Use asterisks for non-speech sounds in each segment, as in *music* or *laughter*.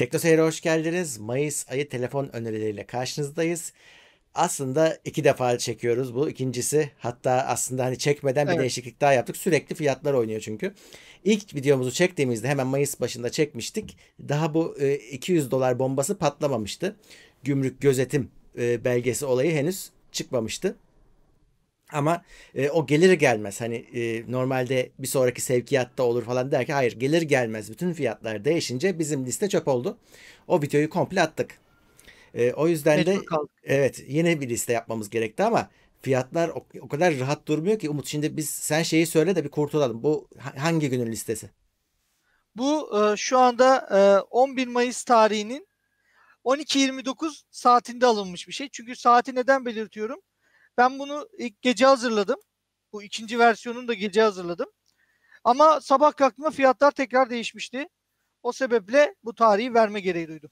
TeknoSeyir'e hoş geldiniz. Mayıs ayı telefon önerileriyle karşınızdayız. Aslında iki defa çekiyoruz bu. ikincisi hatta aslında hani çekmeden bir evet. değişiklik daha yaptık. Sürekli fiyatlar oynuyor çünkü. İlk videomuzu çektiğimizde hemen Mayıs başında çekmiştik. Daha bu 200 e, dolar bombası patlamamıştı. Gümrük gözetim e, belgesi olayı henüz çıkmamıştı. Ama e, o gelir gelmez hani e, normalde bir sonraki sevkiyatta olur falan derken hayır gelir gelmez bütün fiyatlar değişince bizim liste çöp oldu. O videoyu komple attık. E, o yüzden Mecbur de kaldık. evet yeni bir liste yapmamız gerekti ama fiyatlar o, o kadar rahat durmuyor ki Umut şimdi biz sen şeyi söyle de bir kurtulalım. Bu hangi günün listesi? Bu e, şu anda e, 11 Mayıs tarihinin 12.29 saatinde alınmış bir şey. Çünkü saati neden belirtiyorum? Ben bunu ilk gece hazırladım. Bu ikinci versiyonunu da gece hazırladım. Ama sabah kalktığımda fiyatlar tekrar değişmişti. O sebeple bu tarihi verme gereği duydum.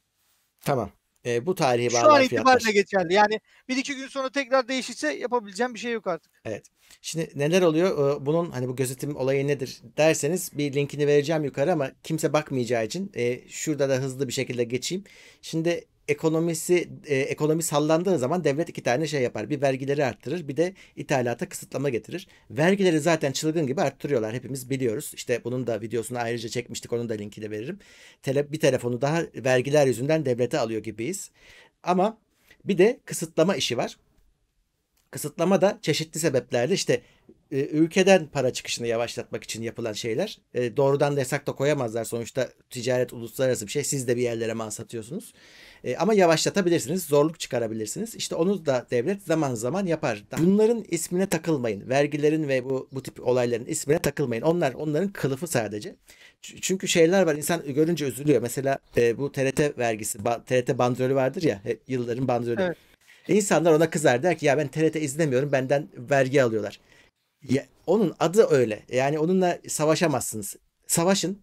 Tamam. E, bu tarihi fiyatlar Şu an itibariyle fiyatlar. geçerli. Yani bir iki gün sonra tekrar değişirse yapabileceğim bir şey yok artık. Evet. Şimdi neler oluyor? Ee, bunun hani bu gözetim olayı nedir derseniz bir linkini vereceğim yukarı ama kimse bakmayacağı için e, şurada da hızlı bir şekilde geçeyim. Şimdi ekonomisi e, ekonomi sallandığı zaman devlet iki tane şey yapar. Bir vergileri arttırır bir de ithalata kısıtlama getirir. Vergileri zaten çılgın gibi arttırıyorlar hepimiz biliyoruz. İşte bunun da videosunu ayrıca çekmiştik onun da linkini veririm. Tele, bir telefonu daha vergiler yüzünden devlete alıyor gibiyiz. Ama bir de kısıtlama işi var. Kısıtlama da çeşitli sebeplerle işte e, ülkeden para çıkışını yavaşlatmak için yapılan şeyler. E, doğrudan da yasak da koyamazlar sonuçta ticaret uluslararası bir şey. Siz de bir yerlere mal satıyorsunuz. E, ama yavaşlatabilirsiniz, zorluk çıkarabilirsiniz. İşte onu da devlet zaman zaman yapar. Bunların ismine takılmayın. Vergilerin ve bu bu tip olayların ismine takılmayın. Onlar onların kılıfı sadece. Çünkü şeyler var insan görünce üzülüyor. Mesela e, bu TRT vergisi, ba, TRT bandrolü vardır ya, yılların bandrolü. Evet. İnsanlar ona kızar der ki ya ben TRT izlemiyorum benden vergi alıyorlar. Ya, onun adı öyle. Yani onunla savaşamazsınız. Savaşın.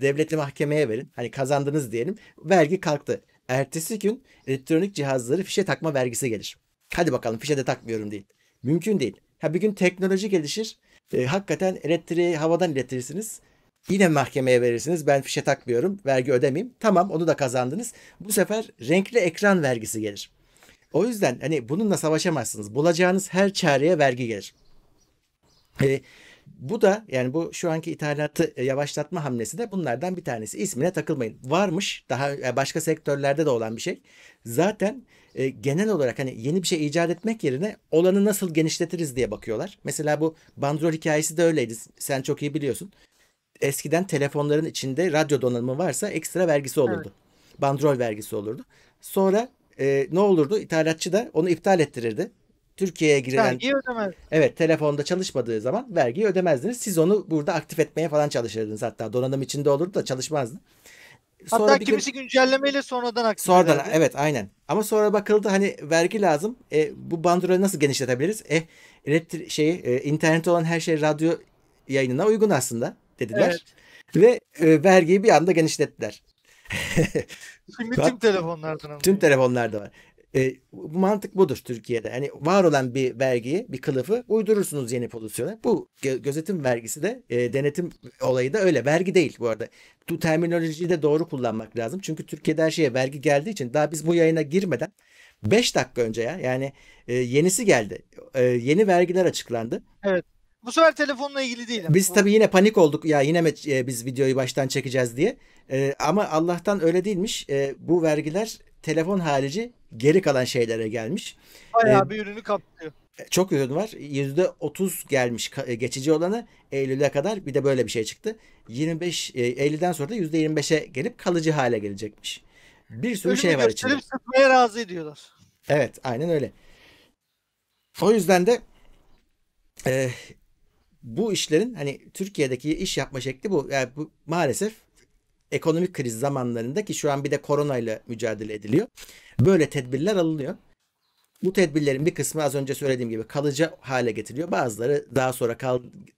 Devletli mahkemeye verin. Hani kazandınız diyelim. Vergi kalktı. Ertesi gün elektronik cihazları fişe takma vergisi gelir. Hadi bakalım fişe de takmıyorum değil. Mümkün değil. Ha bir gün teknoloji gelişir. E, hakikaten elektriği havadan iletirsiniz. Yine mahkemeye verirsiniz. Ben fişe takmıyorum. Vergi ödemeyeyim. Tamam onu da kazandınız. Bu sefer renkli ekran vergisi gelir. O yüzden hani bununla savaşamazsınız. Bulacağınız her çareye vergi gelir. E, bu da yani bu şu anki ithalatı e, yavaşlatma hamlesi de bunlardan bir tanesi. İsmine takılmayın. Varmış daha e, başka sektörlerde de olan bir şey. Zaten e, genel olarak hani yeni bir şey icat etmek yerine olanı nasıl genişletiriz diye bakıyorlar. Mesela bu bandrol hikayesi de öyleydi. Sen çok iyi biliyorsun. Eskiden telefonların içinde radyo donanımı varsa ekstra vergisi olurdu. Evet. Bandrol vergisi olurdu. Sonra e, ne olurdu? İthalatçı da onu iptal ettirirdi. Türkiye'ye girilen vergiyi ödemez. Evet, telefonda çalışmadığı zaman vergiyi ödemezdiniz. Siz onu burada aktif etmeye falan çalışırdınız hatta. Donanım içinde olurdu da çalışmazdı. Sonra hatta bir kimisi gün... güncellemeyle sonradan aktif Sonradan ederdi. evet aynen. Ama sonra bakıldı hani vergi lazım. E, bu bandrolü nasıl genişletebiliriz? E elektri- şeyi e, internet olan her şey radyo yayınına uygun aslında dediler. Evet. Ve e, vergiyi bir anda genişlettiler. *laughs* Şimdi tüm telefonlarda var. Tüm telefonlarda var. E, bu mantık budur Türkiye'de. Yani var olan bir vergiyi, bir kılıfı uydurursunuz yeni pozisyona. Bu gö- gözetim vergisi de e, denetim olayı da öyle. Vergi değil bu arada. Bu terminolojiyi de doğru kullanmak lazım. Çünkü Türkiye'de her şeye vergi geldiği için daha biz bu yayına girmeden 5 dakika önce ya yani e, yenisi geldi. E, yeni vergiler açıklandı. Evet. Bu sefer telefonla ilgili değil. Biz tabii yine panik olduk ya yine mi e, biz videoyu baştan çekeceğiz diye. E, ama Allah'tan öyle değilmiş. E, bu vergiler telefon harici geri kalan şeylere gelmiş. Bayağı ee, bir ürünü kaplıyor. Çok ürün var. %30 gelmiş e, geçici olanı Eylül'e kadar bir de böyle bir şey çıktı. 25 e, Eylül'den sonra da %25'e gelip kalıcı hale gelecekmiş. Bir sürü Ölümü şey var içinde. Ölümü sıkmaya razı ediyorlar. Evet aynen öyle. O yüzden de e, bu işlerin hani Türkiye'deki iş yapma şekli bu. Yani bu maalesef ekonomik kriz zamanlarında ki şu an bir de koronayla mücadele ediliyor. Böyle tedbirler alınıyor. Bu tedbirlerin bir kısmı az önce söylediğim gibi kalıcı hale getiriliyor. Bazıları daha sonra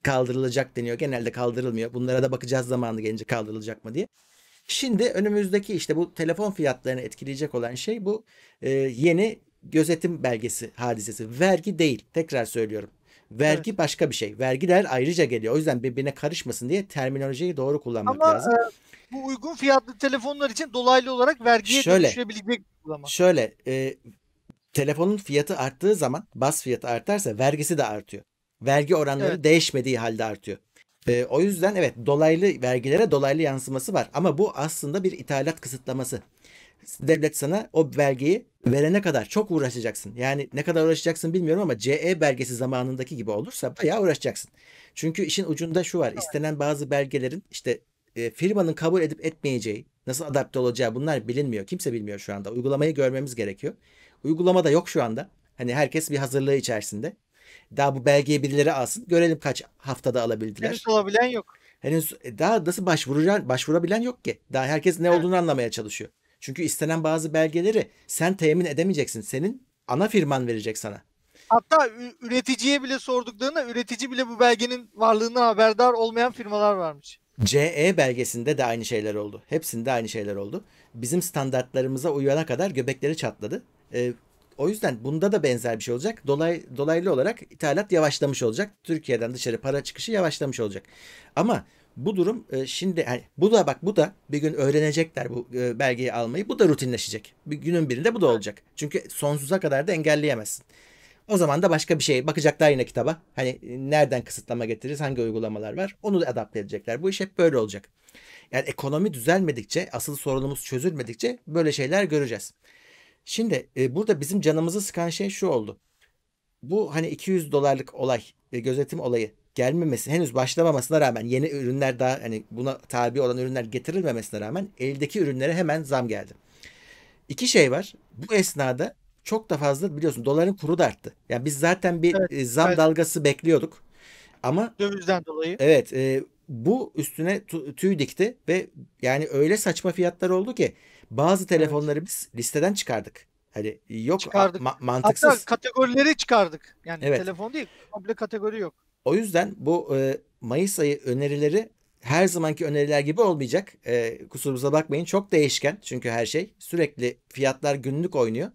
kaldırılacak deniyor. Genelde kaldırılmıyor. Bunlara da bakacağız zamanı gelince kaldırılacak mı diye. Şimdi önümüzdeki işte bu telefon fiyatlarını etkileyecek olan şey bu e, yeni gözetim belgesi hadisesi. Vergi değil. Tekrar söylüyorum. Vergi evet. başka bir şey. Vergiler ayrıca geliyor. O yüzden birbirine karışmasın diye terminolojiyi doğru kullanmak Ama, lazım. E, bu uygun fiyatlı telefonlar için dolaylı olarak vergiye şöyle, dönüşebilecek uygulama. Şöyle e, telefonun fiyatı arttığı zaman bas fiyatı artarsa vergisi de artıyor. Vergi oranları evet. değişmediği halde artıyor. E, o yüzden evet dolaylı vergilere dolaylı yansıması var ama bu aslında bir ithalat kısıtlaması. Devlet sana o vergiyi verene kadar çok uğraşacaksın. Yani ne kadar uğraşacaksın bilmiyorum ama CE belgesi zamanındaki gibi olursa bayağı uğraşacaksın. Çünkü işin ucunda şu var. istenen bazı belgelerin işte e, firmanın kabul edip etmeyeceği, nasıl adapte olacağı bunlar bilinmiyor. Kimse bilmiyor şu anda. Uygulamayı görmemiz gerekiyor. Uygulama da yok şu anda. Hani herkes bir hazırlığı içerisinde. Daha bu belgeyi birileri alsın. Görelim kaç haftada alabildiler. Henüz olabilen yok. Henüz e, daha nasıl başvuracağın, başvurabilen yok ki. Daha herkes ne olduğunu anlamaya çalışıyor. Çünkü istenen bazı belgeleri sen temin edemeyeceksin. Senin ana firman verecek sana. Hatta üreticiye bile sorduklarında üretici bile bu belgenin varlığından haberdar olmayan firmalar varmış. CE belgesinde de aynı şeyler oldu. Hepsinde aynı şeyler oldu. Bizim standartlarımıza uyana kadar göbekleri çatladı. Ee, o yüzden bunda da benzer bir şey olacak. Dolay, dolaylı olarak ithalat yavaşlamış olacak. Türkiye'den dışarı para çıkışı yavaşlamış olacak. Ama bu durum e, şimdi yani bu da bak bu da bir gün öğrenecekler bu e, belgeyi almayı. Bu da rutinleşecek. Bir günün birinde bu da olacak. Çünkü sonsuza kadar da engelleyemezsin. O zaman da başka bir şey bakacaklar yine kitaba. Hani e, nereden kısıtlama getiririz, hangi uygulamalar var onu da adapte edecekler. Bu iş hep böyle olacak. Yani ekonomi düzelmedikçe, asıl sorunumuz çözülmedikçe böyle şeyler göreceğiz. Şimdi e, burada bizim canımızı sıkan şey şu oldu. Bu hani 200 dolarlık olay, e, gözetim olayı gelmemesi, henüz başlamamasına rağmen yeni ürünler daha hani buna tabi olan ürünler getirilmemesine rağmen eldeki ürünlere hemen zam geldi. İki şey var. Bu esnada çok da fazla biliyorsun doların kuru da arttı. Yani biz zaten bir evet, zam evet. dalgası bekliyorduk. Ama dövizden dolayı. Evet, e, bu üstüne tüy dikti ve yani öyle saçma fiyatlar oldu ki bazı telefonları evet. biz listeden çıkardık. Hani yok çıkardık. Ma- mantıksız. Hatta kategorileri çıkardık. Yani evet. telefon değil, komple kategori yok. O yüzden bu e, Mayıs ayı önerileri her zamanki öneriler gibi olmayacak. E, kusurumuza bakmayın. Çok değişken çünkü her şey. Sürekli fiyatlar günlük oynuyor.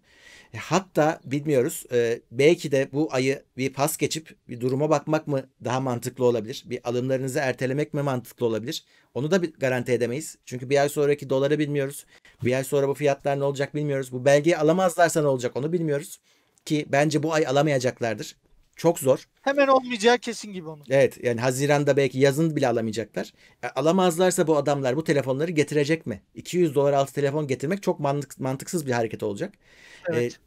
E, hatta bilmiyoruz e, belki de bu ayı bir pas geçip bir duruma bakmak mı daha mantıklı olabilir? Bir alımlarınızı ertelemek mi mantıklı olabilir? Onu da bir garanti edemeyiz. Çünkü bir ay sonraki doları bilmiyoruz. Bir ay sonra bu fiyatlar ne olacak bilmiyoruz. Bu belgeyi alamazlarsa ne olacak onu bilmiyoruz. Ki bence bu ay alamayacaklardır. Çok zor. Hemen olmayacağı kesin gibi onun. Evet yani Haziran'da belki yazın bile alamayacaklar. E, alamazlarsa bu adamlar bu telefonları getirecek mi? 200 dolar altı telefon getirmek çok mantıksız bir hareket olacak. E, evet.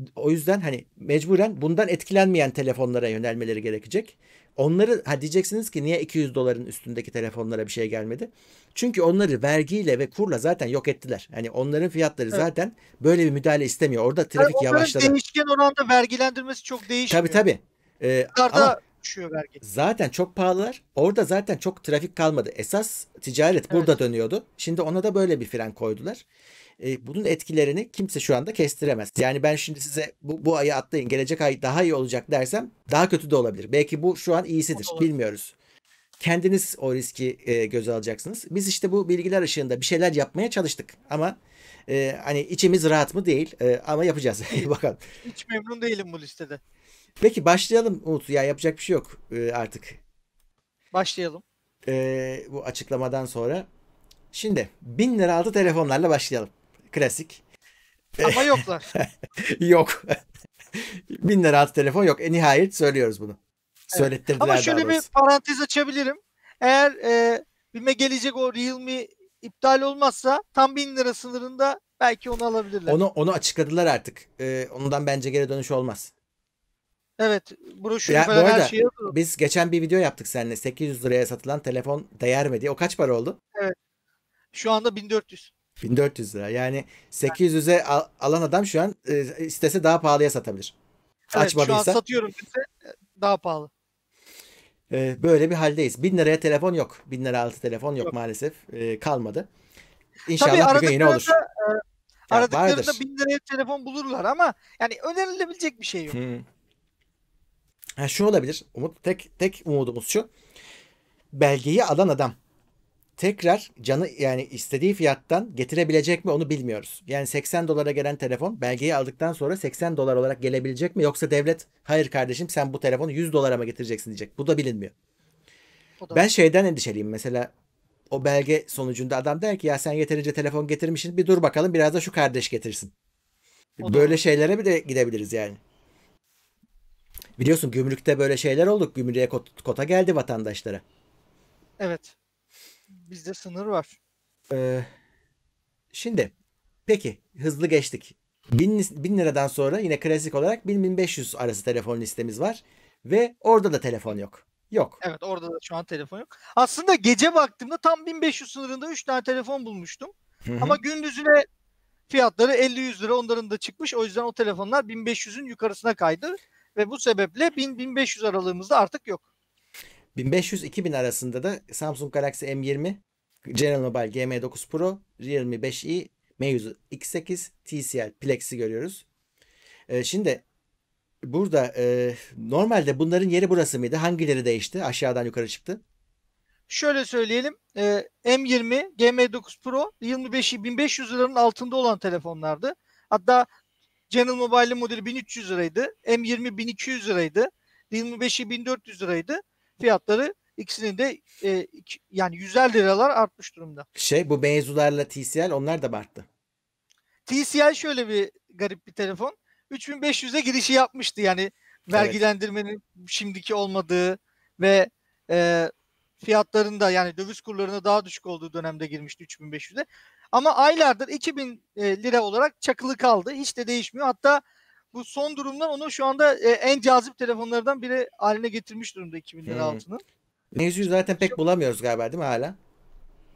E, o yüzden hani mecburen bundan etkilenmeyen telefonlara yönelmeleri gerekecek. Onları ha diyeceksiniz ki niye 200 doların üstündeki telefonlara bir şey gelmedi? Çünkü onları vergiyle ve kurla zaten yok ettiler. Hani onların fiyatları evet. zaten böyle bir müdahale istemiyor. Orada trafik yani yavaşladı. Değişken oranda vergilendirmesi çok değişmiyor. Tabii tabii. Ee, ama Zaten çok pahalılar. Orada zaten çok trafik kalmadı. Esas ticaret evet. dönüyordu. Şimdi ona da böyle bir fren koydular. Ee, bunun etkilerini kimse şu anda kestiremez. Yani ben şimdi size bu, bu ayı atlayın gelecek ay daha iyi olacak dersem daha kötü de olabilir. Belki bu şu an iyisidir. Bilmiyoruz. Kendiniz o riski e, göze alacaksınız. Biz işte bu bilgiler ışığında bir şeyler yapmaya çalıştık ama e, hani içimiz rahat mı değil e, ama yapacağız. *laughs* Bakalım. Hiç memnun değilim bu listede. Peki başlayalım Umut. Ya yapacak bir şey yok e, artık. Başlayalım. E, bu açıklamadan sonra. Şimdi bin lira altı telefonlarla başlayalım. Klasik. Ama yoklar. *laughs* yok. bin lira altı telefon yok. E, nihayet söylüyoruz bunu. Evet. Ama şöyle bir parantez açabilirim. Eğer e, BİM'e gelecek o Realme iptal olmazsa tam bin lira sınırında belki onu alabilirler. Onu onu açıkladılar artık. Ee, ondan bence geri dönüş olmaz. Evet broşür ya, falan her şeyi alıyor. Biz geçen bir video yaptık seninle 800 liraya satılan telefon değer mi diye. O kaç para oldu? Evet. Şu anda 1400. 1400 lira. Yani 800'e al, alan adam şu an e, istese daha pahalıya satabilir. Evet, Açmadıysa. Şu an satıyorum dese e, daha pahalı. E, böyle bir haldeyiz. 1000 liraya telefon yok. 1000 lira altı telefon yok, yok. maalesef. E, kalmadı. İnşallah Tabii bir gün yine olur. e, aradıklarında 1000 liraya telefon bulurlar ama yani önerilebilecek bir şey yok. Hmm. Yani şu olabilir. Umut tek tek umudumuz şu. Belgeyi alan adam tekrar canı yani istediği fiyattan getirebilecek mi onu bilmiyoruz. Yani 80 dolara gelen telefon belgeyi aldıktan sonra 80 dolar olarak gelebilecek mi yoksa devlet hayır kardeşim sen bu telefonu 100 dolara mı getireceksin diyecek. Bu da bilinmiyor. Da. Ben şeyden endişeliyim mesela o belge sonucunda adam der ki ya sen yeterince telefon getirmişsin bir dur bakalım biraz da şu kardeş getirsin. Böyle şeylere bir de gidebiliriz yani. Biliyorsun gümrükte böyle şeyler olduk. Gümrüğe kota geldi vatandaşlara. Evet. Bizde sınır var. Ee, şimdi peki hızlı geçtik. 1000, 1000 liradan sonra yine klasik olarak 1000-1500 arası telefon listemiz var. Ve orada da telefon yok. Yok. Evet orada da şu an telefon yok. Aslında gece baktığımda tam 1500 sınırında 3 tane telefon bulmuştum. Hı-hı. Ama gündüzüne fiyatları 50-100 lira onların da çıkmış. O yüzden o telefonlar 1500'ün yukarısına kaydı. Ve bu sebeple 1000-1500 aralığımızda artık yok. 1500-2000 arasında da Samsung Galaxy M20, General Mobile GM9 Pro, Realme 5i, Meizu X8, TCL Plex'i görüyoruz. Ee, şimdi burada e, normalde bunların yeri burası mıydı? Hangileri değişti? Aşağıdan yukarı çıktı. Şöyle söyleyelim. E, M20, GM9 Pro, 5i 1500 liranın altında olan telefonlardı. Hatta General Mobile'in modeli 1300 liraydı. M20 1200 liraydı. D25'i 1400 liraydı. Fiyatları ikisinin de e, yani 150 liralar artmış durumda. Şey bu mevzularla TCL onlar da arttı. TCL şöyle bir garip bir telefon. 3500'e girişi yapmıştı yani vergilendirmenin evet. şimdiki olmadığı ve e, fiyatlarında yani döviz kurlarına daha düşük olduğu dönemde girmişti 3500'e. Ama aylardır 2000 e, lira olarak çakılı kaldı. Hiç de değişmiyor. Hatta bu son durumlar onu şu anda e, en cazip telefonlardan biri haline getirmiş durumda 2000 lira hmm. altını. Mevzuyu zaten pek bulamıyoruz galiba değil mi hala?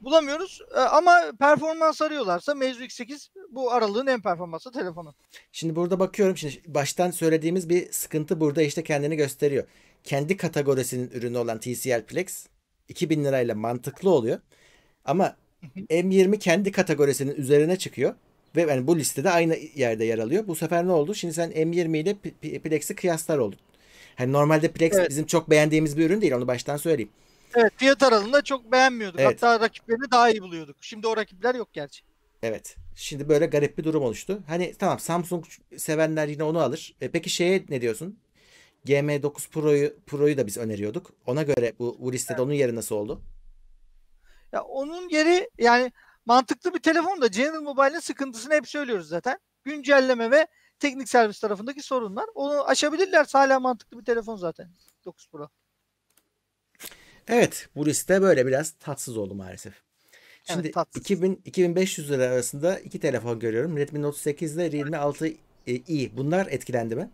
Bulamıyoruz e, ama performans arıyorlarsa Meizu X8 bu aralığın en performanslı telefonu. Şimdi burada bakıyorum şimdi baştan söylediğimiz bir sıkıntı burada işte kendini gösteriyor. Kendi kategorisinin ürünü olan TCL Plex 2000 lirayla mantıklı oluyor. Ama M20 kendi kategorisinin üzerine çıkıyor. Ve yani bu listede aynı yerde yer alıyor. Bu sefer ne oldu? Şimdi sen M20 ile Plex'i kıyaslar oldun. Hani normalde Plex evet. bizim çok beğendiğimiz bir ürün değil. Onu baştan söyleyeyim. Evet fiyat aralığında çok beğenmiyorduk. Evet. Hatta rakiplerini daha iyi buluyorduk. Şimdi o rakipler yok gerçi. Evet. Şimdi böyle garip bir durum oluştu. Hani tamam Samsung sevenler yine onu alır. E, peki şeye ne diyorsun? GM9 Pro'yu Pro'yu da biz öneriyorduk. Ona göre bu, bu listede evet. onun yeri nasıl oldu? Ya onun yeri yani mantıklı bir telefon da General Mobile'in sıkıntısını hep söylüyoruz zaten. Güncelleme ve teknik servis tarafındaki sorunlar. Onu aşabilirler. Hala mantıklı bir telefon zaten. 9 Pro. Evet. Bu liste böyle biraz tatsız oldu maalesef. Şimdi evet, 2000, 2500 lira arasında iki telefon görüyorum. Redmi Note 8 ile Realme 6i. E, Bunlar etkilendi mi?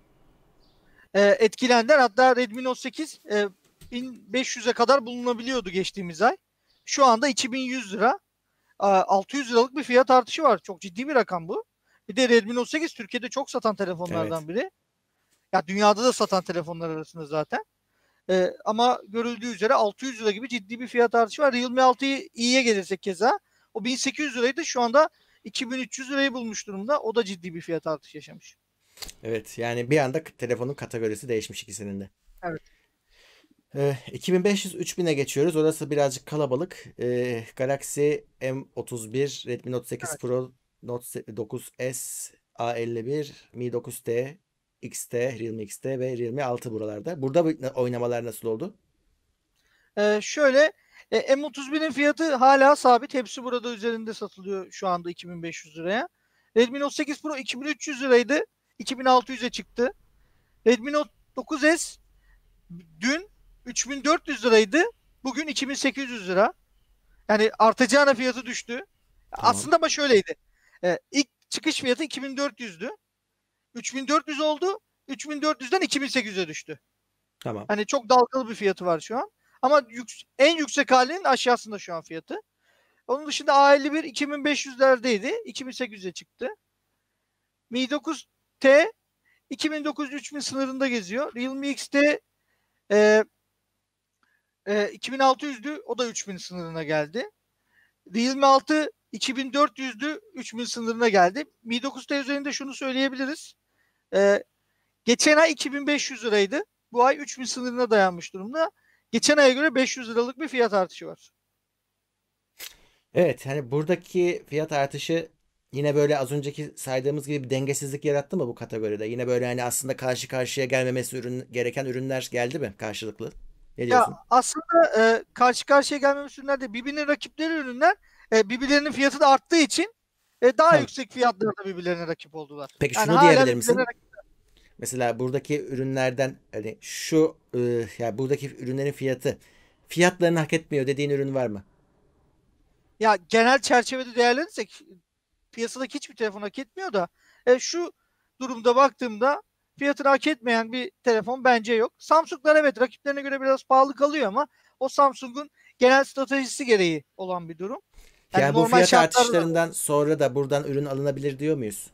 E, etkilendiler. Hatta Redmi Note 8 e, 500'e kadar bulunabiliyordu geçtiğimiz ay. Şu anda 2100 lira. 600 liralık bir fiyat artışı var. Çok ciddi bir rakam bu. Bir de Redmi Note 8 Türkiye'de çok satan telefonlardan evet. biri. Ya dünyada da satan telefonlar arasında zaten. Ee, ama görüldüğü üzere 600 lira gibi ciddi bir fiyat artışı var. Realme 6'yı iyiye gelirsek keza o 1800 liraydı şu anda 2300 lirayı bulmuş durumda. O da ciddi bir fiyat artışı yaşamış. Evet yani bir anda telefonun kategorisi değişmiş ikisinin de. Evet. Eh, e, 2500-3000'e geçiyoruz. Orası birazcık kalabalık. E, Galaxy M31, Redmi Note 8 evet. Pro, Note 9S, A51, Mi 9T, XT, Realme XT ve Realme 6 buralarda. Burada oynamalar nasıl oldu? Ee, şöyle e, M31'in fiyatı hala sabit. Hepsi burada üzerinde satılıyor şu anda 2500 liraya. Redmi Note 8 Pro 2300 liraydı. 2600'e çıktı. Redmi Note 9S dün 3400 liraydı. Bugün 2800 lira. Yani artacağına fiyatı düştü. Tamam. Aslında ama şöyleydi. Ee, ilk çıkış fiyatı 2400'dü. 3400 oldu. 3400'den 2800'e düştü. Tamam. Hani çok dalgalı bir fiyatı var şu an. Ama yük, en yüksek halinin aşağısında şu an fiyatı. Onun dışında A51 2500'lerdeydi. 2800'e çıktı. Mi 9T 2900-3000 sınırında geziyor. Realme X'te e, e, ee, 2600'dü o da 3000 sınırına geldi. Realme 6 2400'dü 3000 sınırına geldi. Mi 9T üzerinde şunu söyleyebiliriz. E, geçen ay 2500 liraydı. Bu ay 3000 sınırına dayanmış durumda. Geçen aya göre 500 liralık bir fiyat artışı var. Evet hani buradaki fiyat artışı yine böyle az önceki saydığımız gibi bir dengesizlik yarattı mı bu kategoride? Yine böyle hani aslında karşı karşıya gelmemesi ürün gereken ürünler geldi mi karşılıklı? Ne diyorsun? Ya aslında e, karşı karşıya gelmemiş ürünler de birbirinin rakipleri ürünler e, birbirlerinin fiyatı da arttığı için e, daha Tabii. yüksek fiyatlarda birbirlerine rakip oldular. Peki yani şunu diyebilir misin? Mesela buradaki ürünlerden hani şu e, yani buradaki ürünlerin fiyatı fiyatlarını hak etmiyor dediğin ürün var mı? Ya genel çerçevede değerlenirsek piyasadaki hiçbir telefon hak etmiyor da e, şu durumda baktığımda fiyatını hak etmeyen bir telefon bence yok. Samsung'lar evet rakiplerine göre biraz pahalı kalıyor ama o Samsung'un genel stratejisi gereği olan bir durum. Yani, yani bu fiyat şartlarla... artışlarından sonra da buradan ürün alınabilir diyor muyuz?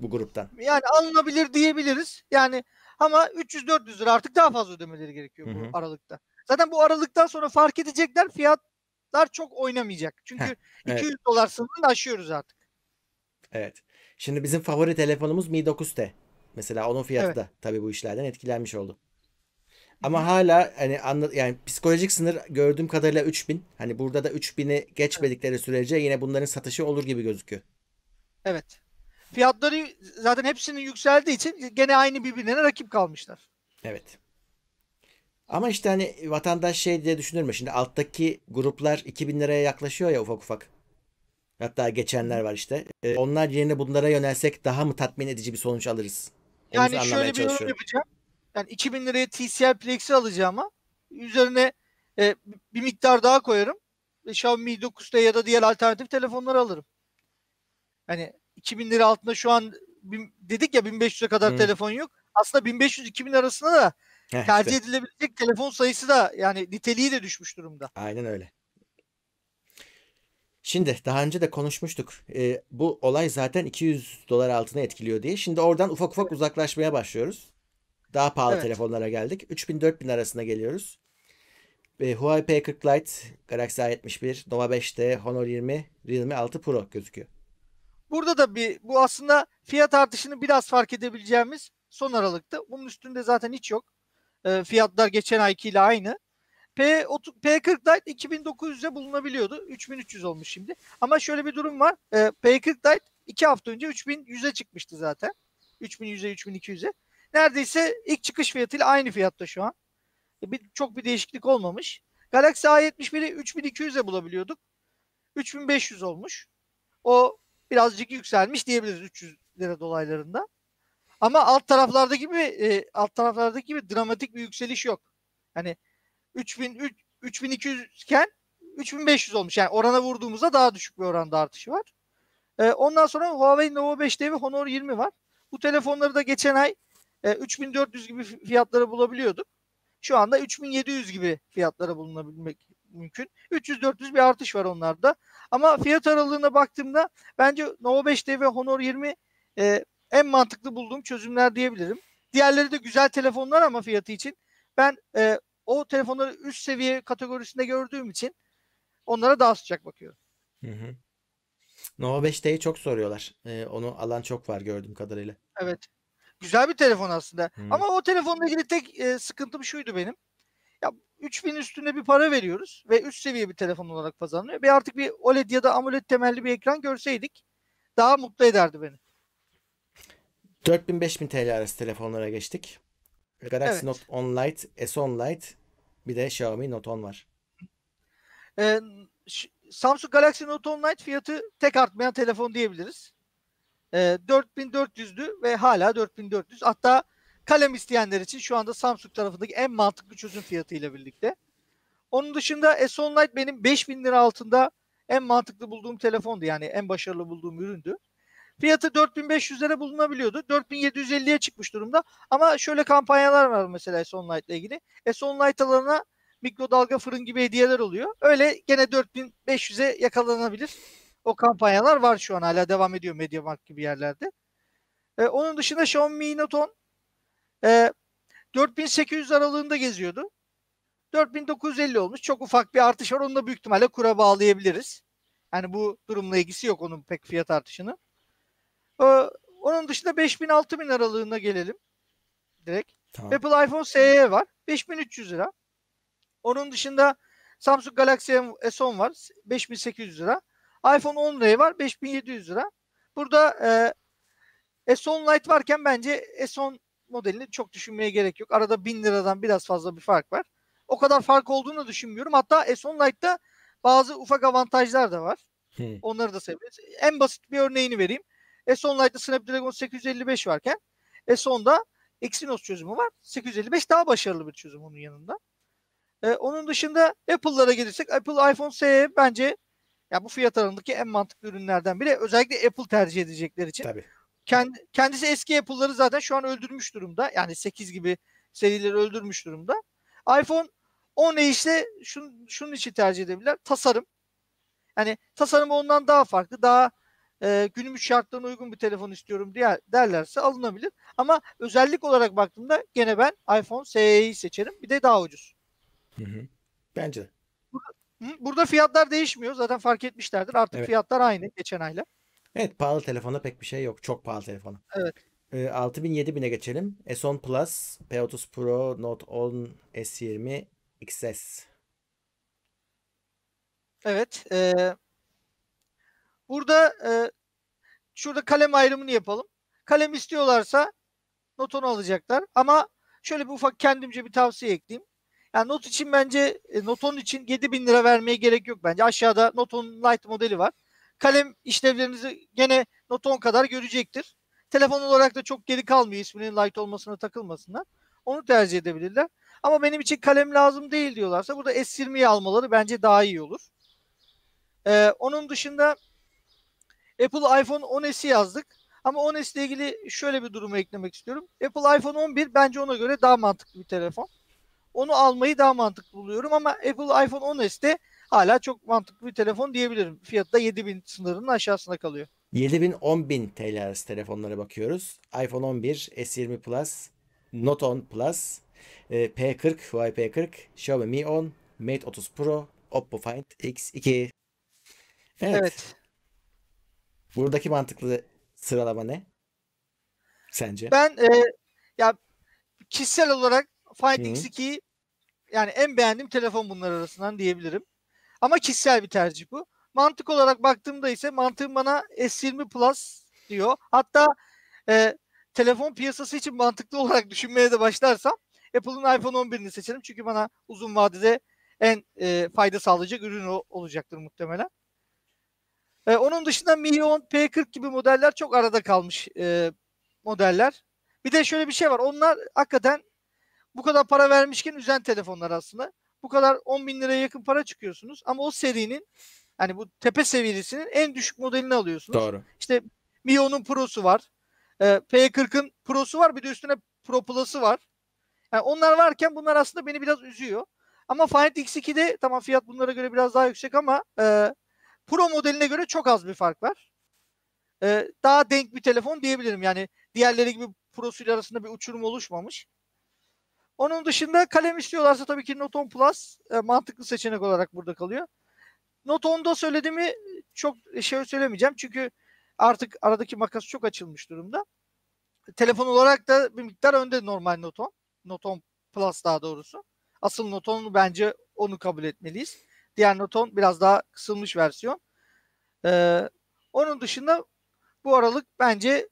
Bu gruptan. Yani alınabilir diyebiliriz. Yani ama 300-400 lira artık daha fazla ödemeleri gerekiyor Hı-hı. bu aralıkta. Zaten bu aralıktan sonra fark edecekler fiyatlar çok oynamayacak. Çünkü Heh, 200 evet. dolar sınırını aşıyoruz artık. Evet. Şimdi bizim favori telefonumuz Mi 9T. Mesela onun fiyatı evet. da tabii bu işlerden etkilenmiş oldu. Ama hala hani anla, yani psikolojik sınır gördüğüm kadarıyla 3000. Hani burada da 3000'i geçmedikleri sürece yine bunların satışı olur gibi gözüküyor. Evet. Fiyatları zaten hepsinin yükseldiği için gene aynı birbirlerine rakip kalmışlar. Evet. Ama işte hani vatandaş şey diye düşünür mü? Şimdi alttaki gruplar 2000 liraya yaklaşıyor ya ufak ufak. Hatta geçenler var işte. Ee, onlar yerine bunlara yönelsek daha mı tatmin edici bir sonuç alırız yani şöyle bir yorum yapacağım. Yani 2000 liraya TCL Plex'i alacağıma üzerine e, bir miktar daha koyarım. E, Xiaomi 9T ya da diğer alternatif telefonları alırım. Hani 2000 lira altında şu an dedik ya 1500'e kadar hmm. telefon yok. Aslında 1500-2000 arasında da Heh, tercih işte. edilebilecek telefon sayısı da yani niteliği de düşmüş durumda. Aynen öyle. Şimdi daha önce de konuşmuştuk. E, bu olay zaten 200 dolar altına etkiliyor diye. Şimdi oradan ufak ufak uzaklaşmaya başlıyoruz. Daha pahalı evet. telefonlara geldik. 3000-4000 arasına geliyoruz. E, Huawei P40 Lite, Galaxy A71, Nova 5T, Honor 20, Realme 6 Pro gözüküyor. Burada da bir bu aslında fiyat artışını biraz fark edebileceğimiz son aralıkta. Bunun üstünde zaten hiç yok. E, fiyatlar geçen ayki ile aynı. P, P40 Lite 2900'e bulunabiliyordu. 3300 olmuş şimdi. Ama şöyle bir durum var. E, P40 Lite 2 hafta önce 3100'e çıkmıştı zaten. 3100'e 3200'e. Neredeyse ilk çıkış fiyatıyla aynı fiyatta şu an. E, bir, çok bir değişiklik olmamış. Galaxy A71'i 3200'e bulabiliyorduk. 3500 olmuş. O birazcık yükselmiş diyebiliriz 300 lira dolaylarında. Ama alt taraflarda gibi e, alt taraflardaki gibi dramatik bir yükseliş yok. Hani 3000 3 3200 iken 3500 olmuş. Yani orana vurduğumuzda daha düşük bir oranda artışı var. E, ondan sonra Huawei Nova 5D ve Honor 20 var. Bu telefonları da geçen ay e, 3400 gibi fiyatlara bulabiliyorduk. Şu anda 3700 gibi fiyatlara bulunabilmek mümkün. 300-400 bir artış var onlarda. Ama fiyat aralığına baktığımda bence Nova 5D ve Honor 20 e, en mantıklı bulduğum çözümler diyebilirim. Diğerleri de güzel telefonlar ama fiyatı için. Ben e, o telefonları üst seviye kategorisinde gördüğüm için onlara daha sıcak bakıyorum. Hı hı. Nova 5T'yi çok soruyorlar. Ee, onu alan çok var gördüğüm kadarıyla. Evet. Güzel bir telefon aslında. Hı. Ama o telefonla ilgili tek e, sıkıntım şuydu benim. Ya 3000 üstünde bir para veriyoruz ve üst seviye bir telefon olarak pazarlanıyor. Bir artık bir OLED ya da AMOLED temelli bir ekran görseydik daha mutlu ederdi beni. 4000-5000 TL arası telefonlara geçtik. Galaxy evet. Note 10 Lite, S10 Lite bir de Xiaomi Note 10 var. Ee, Samsung Galaxy Note 10 Lite fiyatı tek artmayan telefon diyebiliriz. Ee, 4400'dü ve hala 4400. Hatta kalem isteyenler için şu anda Samsung tarafındaki en mantıklı çözüm fiyatıyla birlikte. Onun dışında S10 Lite benim 5000 lira altında en mantıklı bulduğum telefondu. Yani en başarılı bulduğum üründü. Fiyatı 4500 bulunabiliyordu. 4750'ye çıkmış durumda. Ama şöyle kampanyalar var mesela Sonlight ile ilgili. E Sonlight alanına mikrodalga fırın gibi hediyeler oluyor. Öyle gene 4500'e yakalanabilir. O kampanyalar var şu an hala devam ediyor MediaMarkt gibi yerlerde. E, onun dışında Xiaomi Note 10 e, 4800 aralığında geziyordu. 4950 olmuş. Çok ufak bir artış var. Onu da büyük ihtimalle kura bağlayabiliriz. Yani bu durumla ilgisi yok onun pek fiyat artışının. Ee, onun dışında 5000 6000 aralığına gelelim. Direkt. Tamam. Apple iPhone SE var. 5300 lira. Onun dışında Samsung Galaxy S10 var. 5800 lira. iPhone 10 R var. 5700 lira. Burada e, S10 Lite varken bence S10 modelini çok düşünmeye gerek yok. Arada 1000 liradan biraz fazla bir fark var. O kadar fark olduğunu düşünmüyorum. Hatta S10 Lite'da bazı ufak avantajlar da var. Onları da seviyoruz. En basit bir örneğini vereyim. S10 Lite'da Snapdragon 855 varken S10'da Exynos çözümü var. 855 daha başarılı bir çözüm onun yanında. Ee, onun dışında Apple'lara gelirsek Apple iPhone SE bence ya bu fiyat aralığındaki en mantıklı ürünlerden biri. Özellikle Apple tercih edecekler için. Tabii. Kend, kendisi eski Apple'ları zaten şu an öldürmüş durumda. Yani 8 gibi serileri öldürmüş durumda. iPhone 10 e işte şun, şunun için tercih edebilirler. Tasarım. Yani tasarım ondan daha farklı. Daha e, günümüz şartlarına uygun bir telefon istiyorum diye derlerse alınabilir. Ama özellik olarak baktığımda gene ben iPhone SE'yi seçerim. Bir de daha ucuz. Hı hı. Bence Burada, burada fiyatlar değişmiyor. Zaten fark etmişlerdir. Artık evet. fiyatlar aynı geçen ayla. Evet pahalı telefona pek bir şey yok. Çok pahalı telefona. Evet. E, 6000 7000'e geçelim. S10 Plus, P30 Pro, Note 10, S20, XS. Evet. E, burada e, Şurada kalem ayrımını yapalım. Kalem istiyorlarsa notunu alacaklar. Ama şöyle bir ufak kendimce bir tavsiye ekleyeyim. Yani not için bence e, noton için 7000 lira vermeye gerek yok bence. Aşağıda noton light modeli var. Kalem işlevlerinizi gene noton kadar görecektir. Telefon olarak da çok geri kalmıyor isminin light olmasına takılmasından. Onu tercih edebilirler. Ama benim için kalem lazım değil diyorlarsa burada S20'yi almaları bence daha iyi olur. Ee, onun dışında Apple iPhone 10s'i yazdık. Ama 10s ile ilgili şöyle bir durumu eklemek istiyorum. Apple iPhone 11 bence ona göre daha mantıklı bir telefon. Onu almayı daha mantıklı buluyorum ama Apple iPhone 10s de hala çok mantıklı bir telefon diyebilirim. Fiyat da 7000 sınırının aşağısına kalıyor. 7000 10000 TL arası telefonlara bakıyoruz. iPhone 11, S20 Plus, Note 10 Plus, e, P40, Huawei P40, Xiaomi Mi 10, Mate 30 Pro, Oppo Find X2. Evet. evet. Buradaki mantıklı sıralama ne? Sence? Ben e, ya kişisel olarak Find X2'yi yani en beğendiğim telefon bunlar arasından diyebilirim. Ama kişisel bir tercih bu. Mantık olarak baktığımda ise mantığım bana S20 Plus diyor. Hatta e, telefon piyasası için mantıklı *laughs* olarak düşünmeye de başlarsam Apple'ın iPhone 11'ini seçerim. Çünkü bana uzun vadede en e, fayda sağlayacak ürün o, olacaktır muhtemelen. E, onun dışında Mi 10, P40 gibi modeller çok arada kalmış e, modeller. Bir de şöyle bir şey var. Onlar hakikaten bu kadar para vermişken üzen telefonlar aslında. Bu kadar 10 bin liraya yakın para çıkıyorsunuz. Ama o serinin hani bu tepe seviyesinin en düşük modelini alıyorsunuz. Doğru. İşte Mi 10'un Pro'su var. E, P40'ın Pro'su var. Bir de üstüne Pro Plus'ı var. Yani onlar varken bunlar aslında beni biraz üzüyor. Ama Find X2'de tamam fiyat bunlara göre biraz daha yüksek ama e, Pro modeline göre çok az bir fark var. Ee, daha denk bir telefon diyebilirim. Yani diğerleri gibi Pro'suyla arasında bir uçurum oluşmamış. Onun dışında kalem istiyorlarsa tabii ki Note 10 Plus e, mantıklı seçenek olarak burada kalıyor. Note 10'da söylediğimi çok e, şey söylemeyeceğim. Çünkü artık aradaki makas çok açılmış durumda. Telefon olarak da bir miktar önde normal Note 10. Note 10 Plus daha doğrusu. Asıl Note 10'u bence onu kabul etmeliyiz. Diğer Noton biraz daha kısılmış versiyon. Ee, onun dışında bu aralık bence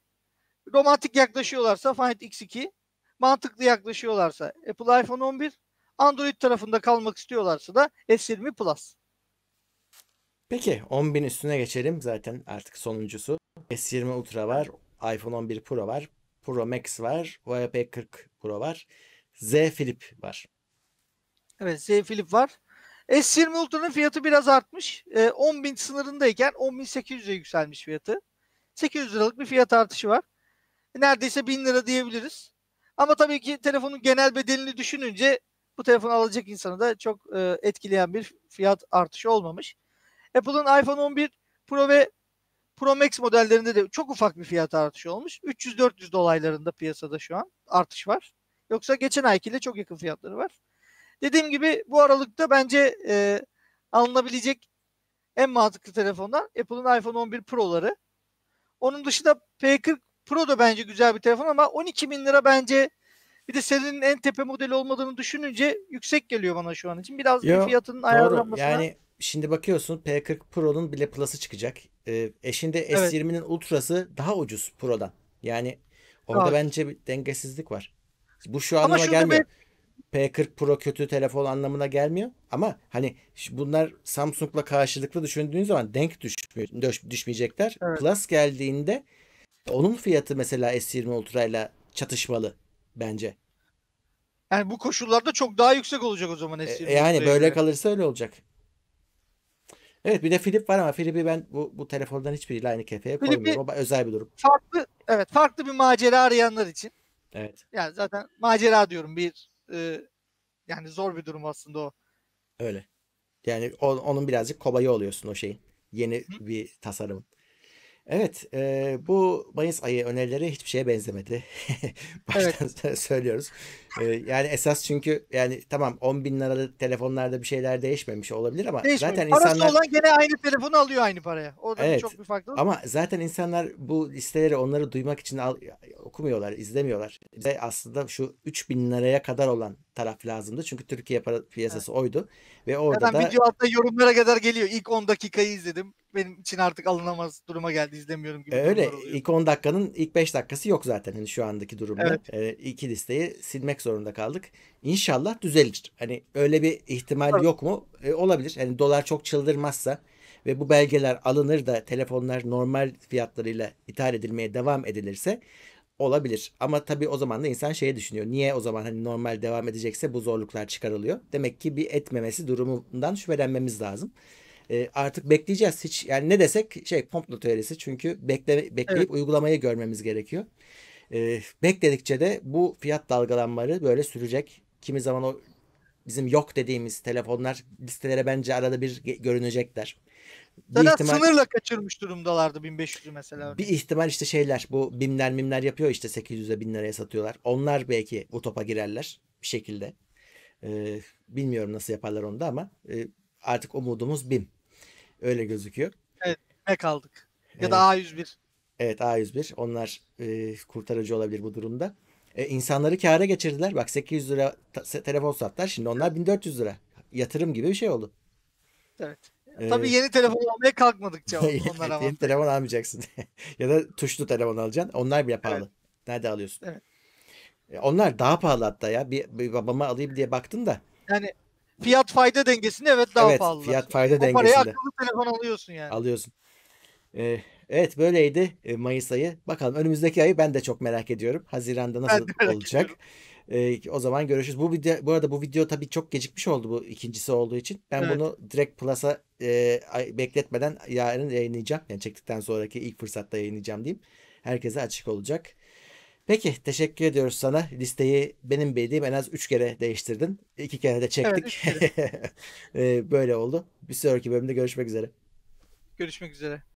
romantik yaklaşıyorlarsa Find X2, mantıklı yaklaşıyorlarsa Apple iPhone 11, Android tarafında kalmak istiyorlarsa da S20 Plus. Peki 10.000 üstüne geçelim zaten artık sonuncusu. S20 Ultra var, iPhone 11 Pro var, Pro Max var, Huawei p 40 Pro var, Z Flip var. Evet Z Flip var. S20 Ultra'nın fiyatı biraz artmış. E, bin sınırındayken 10.800'e yükselmiş fiyatı. 800 liralık bir fiyat artışı var. E, neredeyse 1000 lira diyebiliriz. Ama tabii ki telefonun genel bedelini düşününce bu telefonu alacak insanı da çok e, etkileyen bir fiyat artışı olmamış. Apple'ın iPhone 11 Pro ve Pro Max modellerinde de çok ufak bir fiyat artışı olmuş. 300-400 dolaylarında piyasada şu an artış var. Yoksa geçen aykiyle çok yakın fiyatları var. Dediğim gibi bu aralıkta bence e, alınabilecek en mantıklı telefonlar Apple'ın iPhone 11 Pro'ları. Onun dışında P40 Pro da bence güzel bir telefon ama 12 bin lira bence bir de serinin en tepe modeli olmadığını düşününce yüksek geliyor bana şu an için. Biraz Yo, fiyatının doğru. ayarlanmasına. Yani şimdi bakıyorsun P40 Pro'nun bile Plus'ı çıkacak. Ee, eşinde S20'nin Ultra'sı daha ucuz Pro'dan. Yani orada evet. bence bir dengesizlik var. Bu şu anlama gelmiyor. Ben... P40 Pro kötü telefon anlamına gelmiyor. Ama hani bunlar Samsung'la karşılıklı düşündüğün zaman denk düşmüyor, düşmeyecekler. Evet. Plus geldiğinde onun fiyatı mesela S20 Ultra ile çatışmalı bence. Yani bu koşullarda çok daha yüksek olacak o zaman e, S20 e, Yani böyle göre. kalırsa öyle olacak. Evet bir de Philip var ama Philip'i ben bu, bu telefondan hiçbiriyle aynı kefeye koymuyorum. O özel bir durum. Farklı, evet farklı bir macera arayanlar için. Evet. Yani zaten macera diyorum bir e, yani zor bir durum aslında o. Öyle. Yani onun birazcık kobayı oluyorsun o şeyin. Yeni Hı? bir tasarım. Evet e, bu Mayıs ayı önerileri hiçbir şeye benzemedi. *laughs* Baştan evet. söylüyoruz. E, yani esas çünkü yani tamam 10 bin liralık telefonlarda bir şeyler değişmemiş olabilir ama Değişmiyor. zaten Parası insanlar... olan gene aynı telefonu alıyor aynı paraya. Orada evet, çok bir fark yok. Ama zaten insanlar bu listeleri onları duymak için al, okumuyorlar, izlemiyorlar. Bize aslında şu 3 bin liraya kadar olan taraf lazımdı. Çünkü Türkiye piyasası evet. oydu. Ve orada Zaten da... video altta yorumlara kadar geliyor. İlk 10 dakikayı izledim. Benim için artık alınamaz duruma geldi. izlemiyorum gibi. E, öyle. İlk 10 dakikanın ilk 5 dakikası yok zaten. Hani şu andaki durumda. Evet. Ee, iki listeyi silmek zorunda kaldık. İnşallah düzelir. Hani öyle bir ihtimal evet. yok mu? Ee, olabilir. Hani dolar çok çıldırmazsa ve bu belgeler alınır da telefonlar normal fiyatlarıyla ithal edilmeye devam edilirse olabilir. Ama tabii o zaman da insan şeye düşünüyor. Niye o zaman hani normal devam edecekse bu zorluklar çıkarılıyor? Demek ki bir etmemesi durumundan şüphelenmemiz lazım. E, artık bekleyeceğiz. Hiç yani ne desek şey komplo teorisi. Çünkü bekle, bekleyip evet. uygulamayı görmemiz gerekiyor. E, bekledikçe de bu fiyat dalgalanmaları böyle sürecek. Kimi zaman o bizim yok dediğimiz telefonlar listelere bence arada bir görünecekler. Zaten bir ihtimal, sınırla kaçırmış durumdalardı 1500 mesela. Bir ihtimal işte şeyler bu bimler mimler yapıyor işte 800'e 1000 liraya satıyorlar. Onlar belki o topa girerler bir şekilde. Ee, bilmiyorum nasıl yaparlar onu da ama e, artık umudumuz bim. Öyle gözüküyor. Evet ne kaldık. Ya evet. da A101. Evet A101 onlar e, kurtarıcı olabilir bu durumda. E, insanları kâra geçirdiler. Bak 800 lira ta- telefon sattılar. Şimdi onlar 1400 lira. Yatırım gibi bir şey oldu. Evet. Ee, Tabii yeni telefon almaya kalkmadıkça *laughs* onlar yeni telefon almayacaksın. *laughs* ya da tuşlu telefon alacaksın. Onlar bile pahalı. Evet. Nerede alıyorsun? Evet. E, onlar daha pahalı hatta ya. Bir, bir babama alayım diye baktım da. Yani fiyat fayda dengesini evet daha evet, pahalı. Fiyat fayda o dengesinde. paraya akıllı telefon alıyorsun yani. Alıyorsun. Ee, evet böyleydi e, Mayıs ayı. Bakalım önümüzdeki ayı ben de çok merak ediyorum. Haziranda nasıl olacak? Ediyorum. Ee, o zaman görüşürüz. Bu video, bu arada bu video tabii çok gecikmiş oldu bu ikincisi olduğu için. Ben evet. bunu direkt Plus'a e, bekletmeden yarın yayınlayacağım. Yani çektikten sonraki ilk fırsatta yayınlayacağım diyeyim. Herkese açık olacak. Peki teşekkür ediyoruz sana. Listeyi benim bildiğim en az 3 kere değiştirdin. 2 kere de çektik. Evet, kere. *laughs* Ee, böyle oldu. Bir sonraki bölümde görüşmek üzere. Görüşmek üzere.